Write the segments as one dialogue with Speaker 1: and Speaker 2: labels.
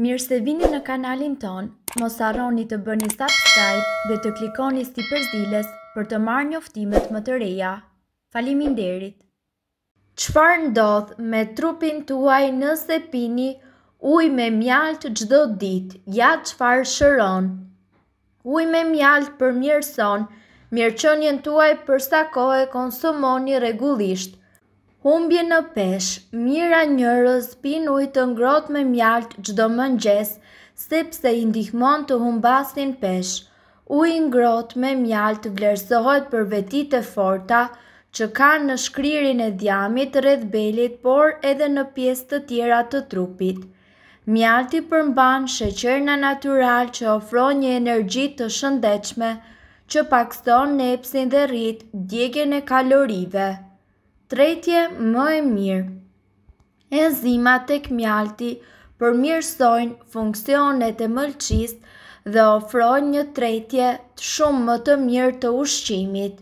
Speaker 1: Mirë se vini në kanalin ton, mos arroni të bëni subscribe dhe të klikoni si përzilës për të marrë njoftimet më të reja. Falimin derit! Qëfar ndodh me trupin tuaj nëse pini uj me mjalt gjdo dit, ja qëfar shëron? Uj me mjalt për mjërëson, mjërëqënjën tuaj përsa kohë e konsumoni regullisht, humbje në pesh, mira njërës, pin ujtë të ngrot me mjaltë gjdo mëngjes, sepse i ndihmon të humbasin pesh. Ujë ngrot me mjaltë vlerësohet për vetit e forta, që kanë në shkryrin e djamit rreth belit, por edhe në pjesë të tjera të trupit. Mjalti përmban sheqerna natural që ofro një energji të shëndechme, që pakston nepsin dhe rrit djegjen e kalorive tretje më e mirë. Enzima tek mjalti përmirësojnë funksionet e mëlqist dhe ofrojnë një tretje të shumë më të mirë të ushqimit.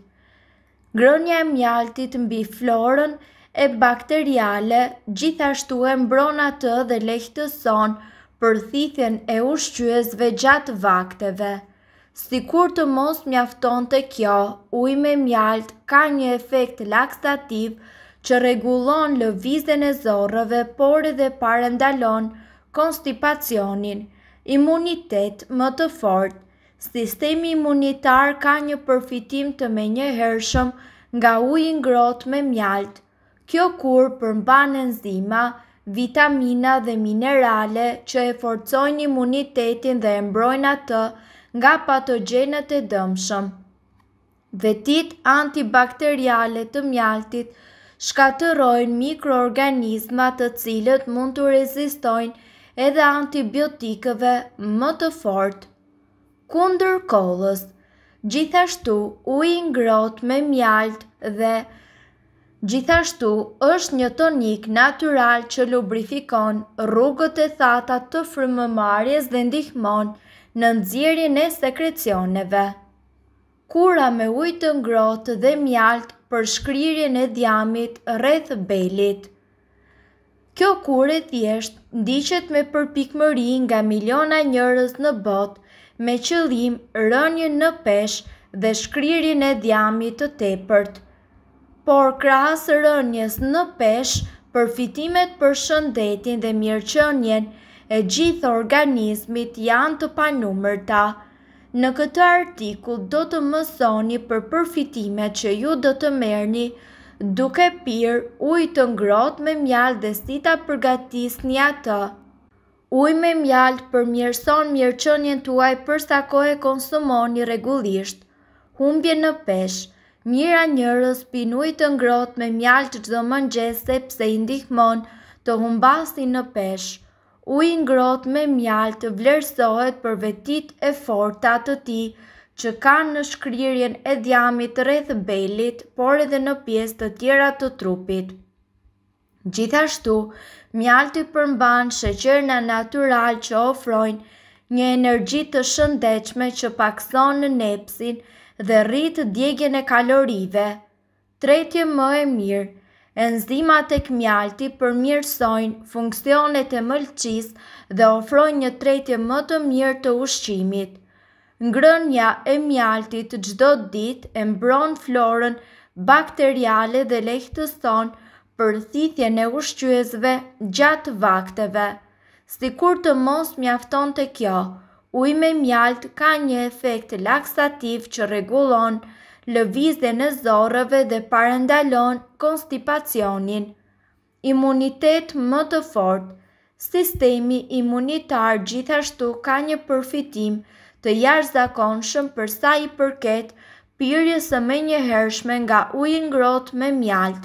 Speaker 1: Grënja e mjaltit mbi florën e bakteriale gjithashtu e mbrona të dhe lehtëson për thithjen e ushqyesve gjatë vakteve. Sikur të mos mjafton të kjo, uj me mjalt ka një efekt laksativ që regulon lëvizën e zorëve, por edhe parendalon konstipacionin, imunitet më të fort. Sistemi imunitar ka një përfitim të me një hershëm nga uj ngrot me mjalt, kjo kur përmban enzima, vitamina dhe minerale që e forcojnë imunitetin dhe e mbrojnë atë, nga patogenet e dëmshëm. Vetit antibakteriale të mjaltit shkaterojnë mikroorganizma të cilët mund të rezistojnë edhe antibiotikëve më të fortë. Kundër kollës, gjithashtu uji ngrohtë me mjalt dhe gjithashtu është një tonik natyral që lubrifikon rrugët e thata të frymëmarrjes dhe ndihmon në nxjerrjen e sekrecioneve. Kura me ujë të ngrohtë dhe mjalt për shkrirjen e djamit rreth belit. Kjo kurë thjeshtë thjesht ndiqet me përpikmëri nga miliona njerëz në botë me qëllim rënjën në pesh dhe shkrirjen e djamit të tepërt. Por krahas rënjes në pesh, përfitimet për shëndetin dhe mirëqenien e gjithë organismit janë të panumërta. Në këtë artikull do të mësoni për përfitime që ju do të merni duke pir uj të ngrot me mjallë dhe si ta përgatis një atë. Uj me mjallë për mjërson mjërqënjen tuaj përsa kohë e konsumoni regullisht, humbje në peshë, Mira njërës pinuj të ngrot me mjaltë gjdo mëngjese pse indihmon të humbasin në peshë uj ngrot me mjalt të vlerësohet për vetit e forta të ti, që kanë në shkryrjen e djamit rreth belit, por edhe në pjesë të tjera të trupit. Gjithashtu, mjalt të përmban shëqërna natural që ofrojnë një energji të shëndechme që pakson në nepsin dhe rritë djegjen e kalorive. Tretje më e mirë, Enzimat e kmjalti përmjërsojnë funksionet e mëlqis dhe ofrojnë një tretje më të mirë të ushqimit. Ngrënja e mjaltit gjdo dit e mbron florën bakteriale dhe lehtës tonë për thithje në ushqyëzve gjatë vakteve. Si kur të mos mjafton të kjo, ujme mjalt ka një efekt laksativ që regulon lëvizje në zorëve dhe parendalon konstipacionin. Imunitet më të fort Sistemi imunitar gjithashtu ka një përfitim të jash zakonshëm përsa i përket pyrjes së me një hershme nga ujën grot me mjalt.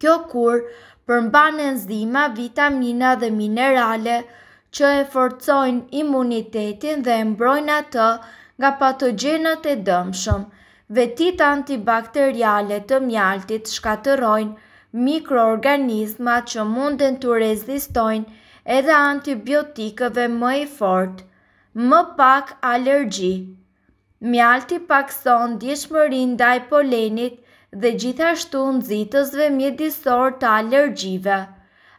Speaker 1: Kjo kur përmban enzima, vitamina dhe minerale që e forcojnë imunitetin dhe e mbrojnë atë nga patogjenët e dëmshëm – vetit antibakteriale të mjaltit shkaterojnë mikroorganizma që munden të rezistojnë edhe antibiotikëve më i fort, më pak alergji. Mjalti pakson dishmërin ndaj polenit dhe gjithashtu nëzitësve mjedisor të alergjive.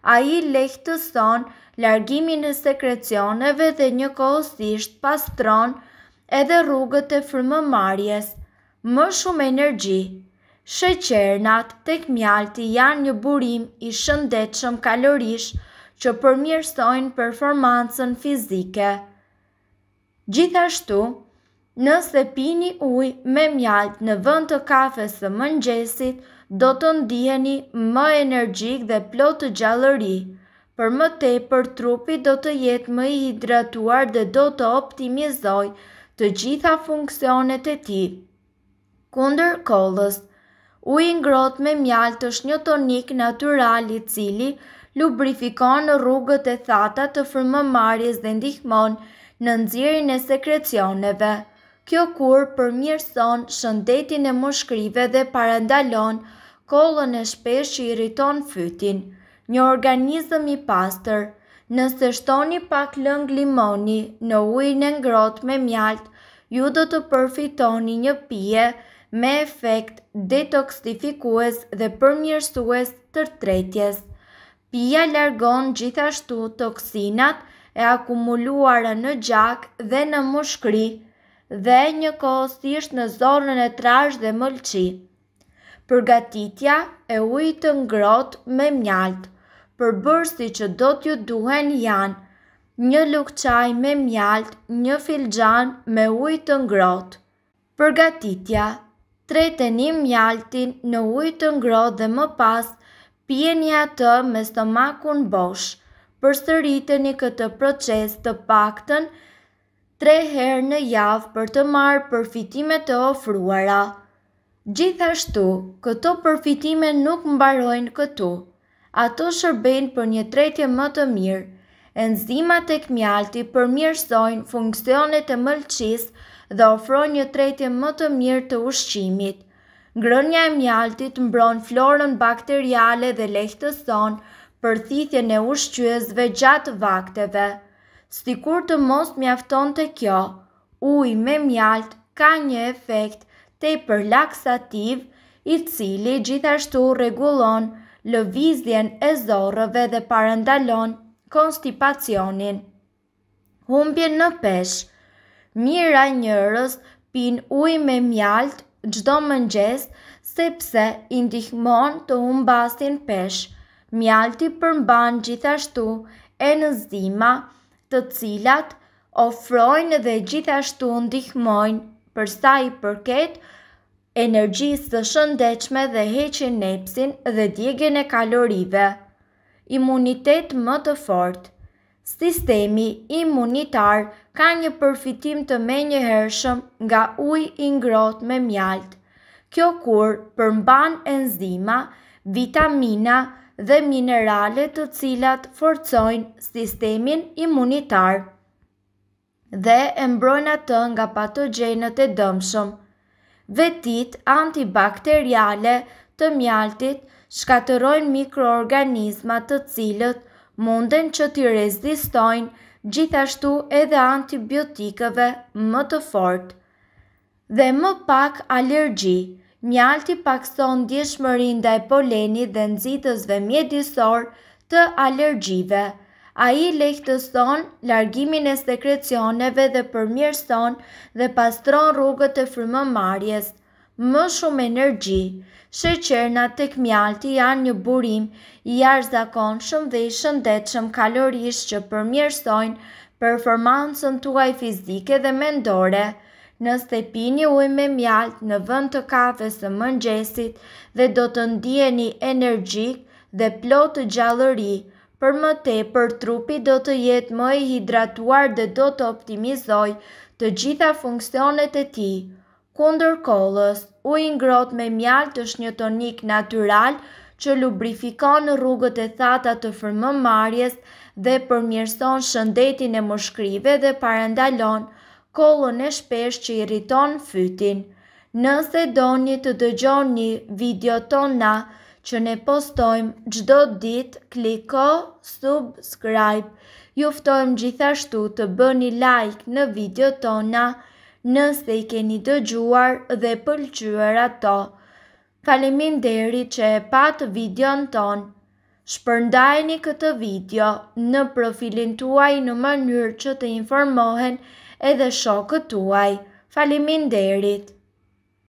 Speaker 1: A i lehtëson largimin e sekrecioneve dhe një kohësisht pastron edhe rrugët e frëmëmarjes më shumë energji. Sheqernat tek mjalti janë një burim i shëndetshëm kalorish që përmirësojnë performancën fizike. Gjithashtu, nëse pini ujë me mjalt në vend të kafes së mëngjesit, do të ndiheni më energjik dhe plot të gjallëri. Për më tepër, trupi do të jetë më i hidratuar dhe do të optimizojë të gjitha funksionet e tij. Kunder kollës, u i ngrot me mjaltë është një tonik naturali cili lubrifikon në rrugët e thata të fërmë marjes dhe ndihmon në nëzirin e sekrecioneve. Kjo kur për mirëson shëndetin e moshkrive dhe parandalon kollën e shpesh që i rriton fytin. Një organizëm i pastër, nëse shtoni pak lëng limoni në ujnë në ngrot me mjaltë, ju do të përfitoni një pje me efekt detoksifikues dhe përmjërsues të tretjes. Pia largon gjithashtu toksinat e akumuluara në gjak dhe në mushkri dhe një ishtë në zonën e trash dhe mëlqi. Përgatitja e ujtë të ngrot me mjalt, për bërsi që do t'ju duhen janë një lukë qaj me mjalt, një filxan me ujë të ngrot. Përgatitja Tretenim një mjaltin në ujë të ngrohtë dhe më pas pjenja atë me stomakun bosh. Përsëriteni këtë proces të paktën 3 herë në javë për të marrë përfitimet të ofruara. Gjithashtu, këto përfitime nuk mbarojnë këtu. Ato shërbejnë për një tretje më të mirë. Enzimat e kmjalti përmirësojnë funksionet e mëlqisë dhe ofron një tretje më të mirë të ushqimit. Grënja e mjaltit mbron florën bakteriale dhe lehtëson për thithje në ushqyësve gjatë vakteve. Stikur të most mjafton të kjo, uj me mjalt ka një efekt të i përlaksativ i cili gjithashtu regulon lëvizjen e zorëve dhe parandalon konstipacionin. Humbje në peshë Mira njërës pin uj me mjalt gjdo mëngjes sepse indihmon të umbasin pesh. Mjalti përmban gjithashtu e nëzima të cilat ofrojnë dhe gjithashtu ndihmojnë përsa i përket energjisë të shëndechme dhe heqin nepsin dhe djegjen e kalorive. Imunitet më të fortë sistemi imunitar ka një përfitim të menjëhershëm nga uj i ngrot me mjalt. Kjo kur përmban enzima, vitamina dhe minerale të cilat forcojnë sistemin imunitar dhe e mbrojnë atë nga patogjenët e dëmshëm. Vetit antibakteriale të mjaltit shkatërojnë mikroorganizma të cilët munden që t'i rezistojnë gjithashtu edhe antibiotikëve më të fort. Dhe më pak alergji, mjalti pakson djeshmërin dhe e poleni dhe nëzitësve mjedisor të alergjive. A i lehtëson largimin e sekrecioneve dhe përmjërson dhe pastron rrugët e frymëmarjes më shumë energji, Sheqerna të këmjalti janë një burim i arzë shumë dhe i shëndet shumë kalorisht që përmjërsojnë performancën të uaj fizike dhe mendore. Në pini uj me mjalt në vënd të kafes të mëngjesit dhe do të ndjeni energjik dhe plot të gjallëri, për më te për trupi do të jetë më e hidratuar dhe do të optimizoj të gjitha funksionet e ti. Kunder kolës, u ingrot me mjalt është një tonik natural që lubrifikon rrugët e thata të fërmë marjes dhe përmjërson shëndetin e mëshkrive dhe parandalon kolën e shpesh që irriton fytin. Nëse do një të dëgjon një video tona që ne postojmë gjdo dit, kliko subscribe. Juftojmë gjithashtu të bëni like në video tona nëse i keni dëgjuar dhe pëlqyer ato. Faleminderit që e patë videon tonë. Shpërndajni këtë video në profilin tuaj në mënyrë që të informohen edhe shokët tuaj. Faleminderit.